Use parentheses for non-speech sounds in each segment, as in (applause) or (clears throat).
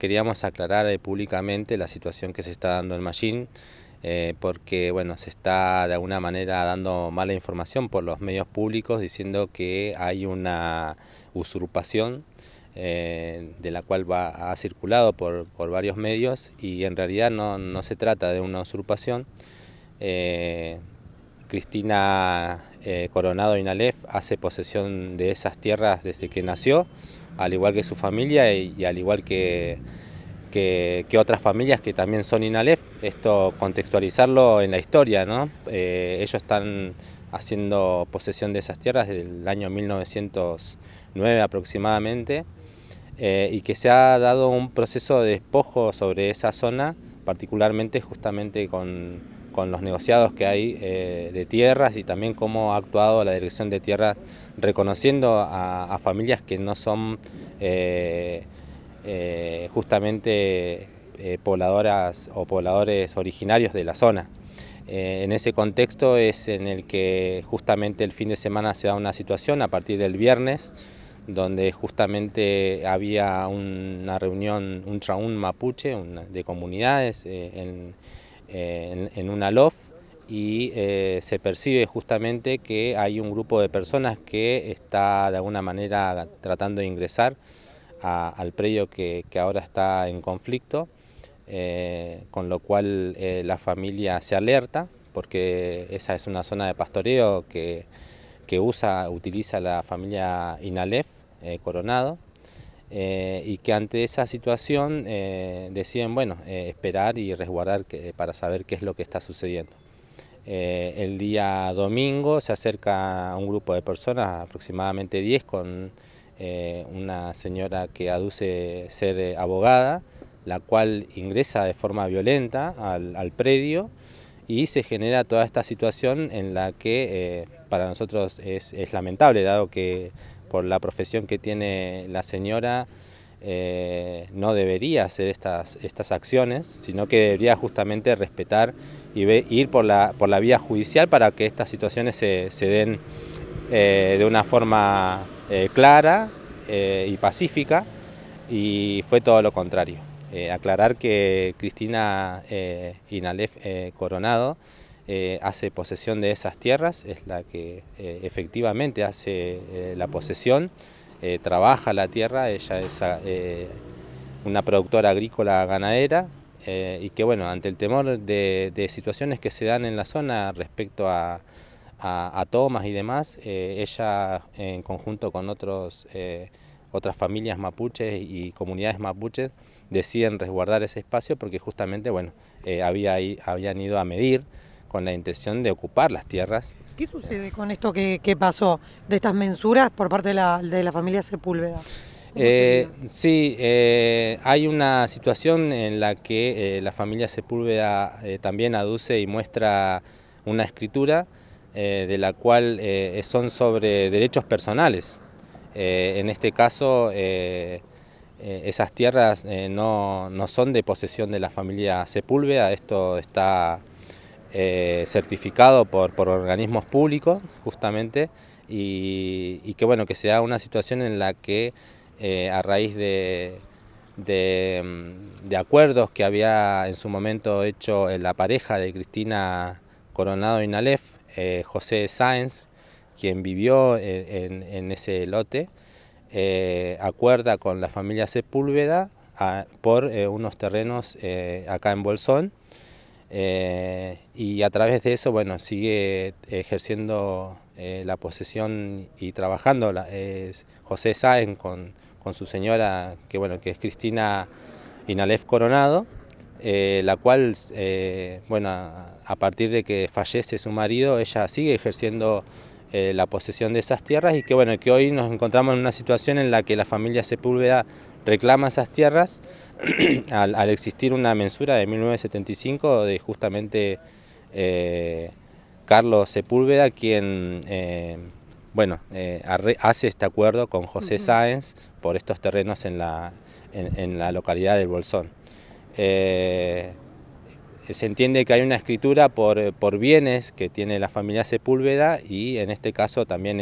Queríamos aclarar eh, públicamente la situación que se está dando en Mallín, eh, porque bueno, se está de alguna manera dando mala información por los medios públicos diciendo que hay una usurpación eh, de la cual ha circulado por, varios medios y en realidad no, no se trata de una usurpación. Cristina Coronado Inalef hace posesión de esas tierras desde que nació al igual que su familia y, al igual que, que, otras familias que también son INALEF, esto contextualizarlo en la historia, ¿no? Eh, ellos están haciendo posesión de esas tierras desde el año 1909 aproximadamente eh, y que se ha dado un proceso de despojo sobre esa zona, particularmente justamente con, los negociados que hay eh, de tierras y también cómo ha actuado la dirección de tierras reconociendo a, familias que no son eh, eh, justamente eh, pobladoras o pobladores originarios de la zona. en ese contexto es en el que justamente el fin de semana se da una situación a partir del viernes, donde justamente había una reunión, un traún mapuche de comunidades en una LOF, y eh, se percibe justamente que hay un grupo de personas que está de alguna manera tratando de ingresar al predio que, ahora está en conflicto, eh, con lo cual eh, la familia se alerta porque esa es una zona de pastoreo que, que usa, utiliza la familia Inalef Coronado. y que ante esa situación deciden bueno, esperar y resguardar para saber qué es lo que está sucediendo. Eh, el día domingo se acerca a un grupo de personas, aproximadamente 10, con eh, una señora que aduce ser eh, abogada, la cual ingresa de forma violenta al, predio y se genera toda esta situación en la que para nosotros es, es, lamentable, dado que por la profesión que tiene la señora no debería hacer estas, estas acciones, sino que debería justamente respetar y ir por la, vía judicial para que estas situaciones se, den eh, de una forma eh, clara eh, y pacífica y fue todo lo contrario. aclarar que Cristina Inalef Coronado hace posesión de esas tierras, es la que efectivamente hace la posesión, trabaja la tierra, ella es una productora agrícola ganadera eh, y que bueno, ante el temor de, situaciones que se dan en la zona respecto a, a, tomas y demás, eh, ella en conjunto con otros, eh, otras familias mapuches y comunidades mapuches deciden resguardar ese espacio porque justamente habían ido a medir con la intención de ocupar las tierras. ¿Qué sucede con esto que, pasó de estas mensuras por parte de la familia Sepúlveda? Eh, sí, eh, hay una situación en la que eh, la familia Sepúlveda también aduce y muestra una escritura de la cual son sobre derechos personales. en este caso, esas tierras no, son de posesión de la familia Sepúlveda, esto está certificado por, organismos públicos, justamente, y, y que bueno, que sea una situación en la que eh, a raíz mm, de, acuerdos que había en su momento hecho eh, la pareja de Cristina Coronado y Nalef, eh, José Sáenz, quien vivió en, ese lote, acuerda con la familia Sepúlveda por unos terrenos acá en Bolsón. y a través de eso, bueno, sigue ejerciendo la posesión y trabajando José Sáenz con, con su señora, que bueno, que es Cristina Inalef Coronado, eh, la cual, eh, bueno, a partir de que fallece su marido, ella sigue ejerciendo eh, la posesión de esas tierras y que bueno, que hoy nos encontramos en una situación en la que la familia Sepúlveda reclama esas tierras (clears throat) al, al, existir una mensura de 1975 de justamente Carlos Sepúlveda, quien bueno, eh, hace este acuerdo con José Sáenz por estos terrenos en la, en, la localidad del Bolsón. Eh, se entiende que hay una escritura eh, por, bienes que tiene la familia Sepúlveda y en este caso también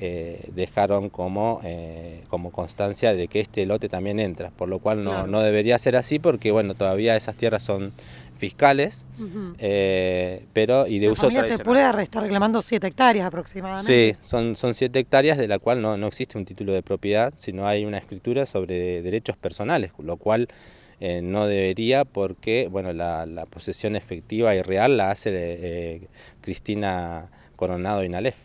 eh, dejaron como, eh, como constancia de que este lote también entra, por lo cual no, debería ser así porque bueno, todavía esas tierras son fiscales, eh, pero y de la uso familia Sepúlveda está reclamando siete hectáreas aproximadamente. Sí, son siete hectáreas de la cual no, existe un título de propiedad, sino hay una escritura sobre derechos personales, lo cual no debería porque bueno, la, posesión efectiva y real la hace Cristina Coronado Inalef.